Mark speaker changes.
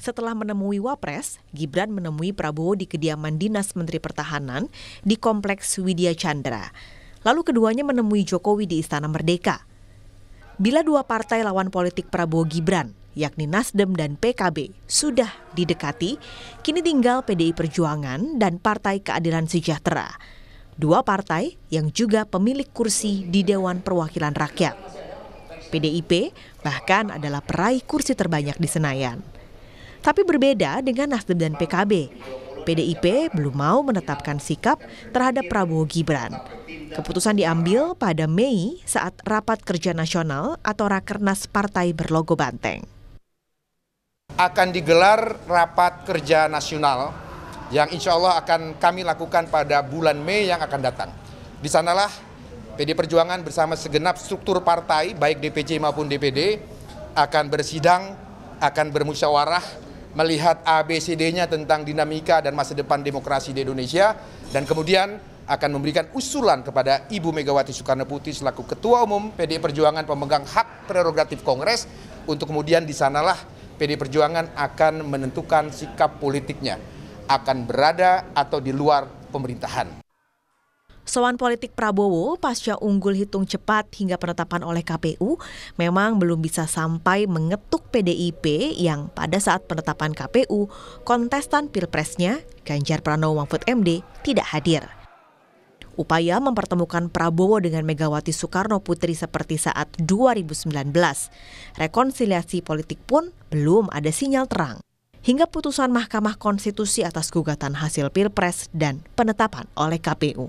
Speaker 1: Setelah menemui Wapres, Gibran menemui Prabowo di kediaman dinas Menteri Pertahanan di Kompleks Widya Chandra. Lalu keduanya menemui Jokowi di Istana Merdeka. Bila dua partai lawan politik Prabowo Gibran, yakni Nasdem dan PKB, sudah didekati, kini tinggal PDI Perjuangan dan Partai Keadilan Sejahtera. Dua partai yang juga pemilik kursi di Dewan Perwakilan Rakyat. PDIP bahkan adalah peraih kursi terbanyak di Senayan tapi berbeda dengan Nasdem dan PKB. PDIP belum mau menetapkan sikap terhadap Prabowo Gibran. Keputusan diambil pada Mei saat Rapat Kerja Nasional atau Rakernas Partai berlogo Banteng.
Speaker 2: Akan digelar Rapat Kerja Nasional yang insya Allah akan kami lakukan pada bulan Mei yang akan datang. Di sanalah PD Perjuangan bersama segenap struktur partai, baik DPC maupun DPD, akan bersidang, akan bermusyawarah, melihat ABCD-nya tentang dinamika dan masa depan demokrasi di Indonesia dan kemudian akan memberikan usulan kepada Ibu Megawati Soekarno Putri selaku Ketua Umum PD Perjuangan pemegang hak prerogatif Kongres untuk kemudian di sanalah PD Perjuangan akan menentukan sikap politiknya akan berada atau di luar
Speaker 1: pemerintahan. Soan politik Prabowo pasca unggul hitung cepat hingga penetapan oleh KPU memang belum bisa sampai mengetuk PDIP yang pada saat penetapan KPU kontestan pilpresnya Ganjar Pranowo Mahfud MD tidak hadir. Upaya mempertemukan Prabowo dengan Megawati Soekarno Putri seperti saat 2019, rekonsiliasi politik pun belum ada sinyal terang hingga putusan Mahkamah Konstitusi atas gugatan hasil Pilpres dan penetapan oleh KPU.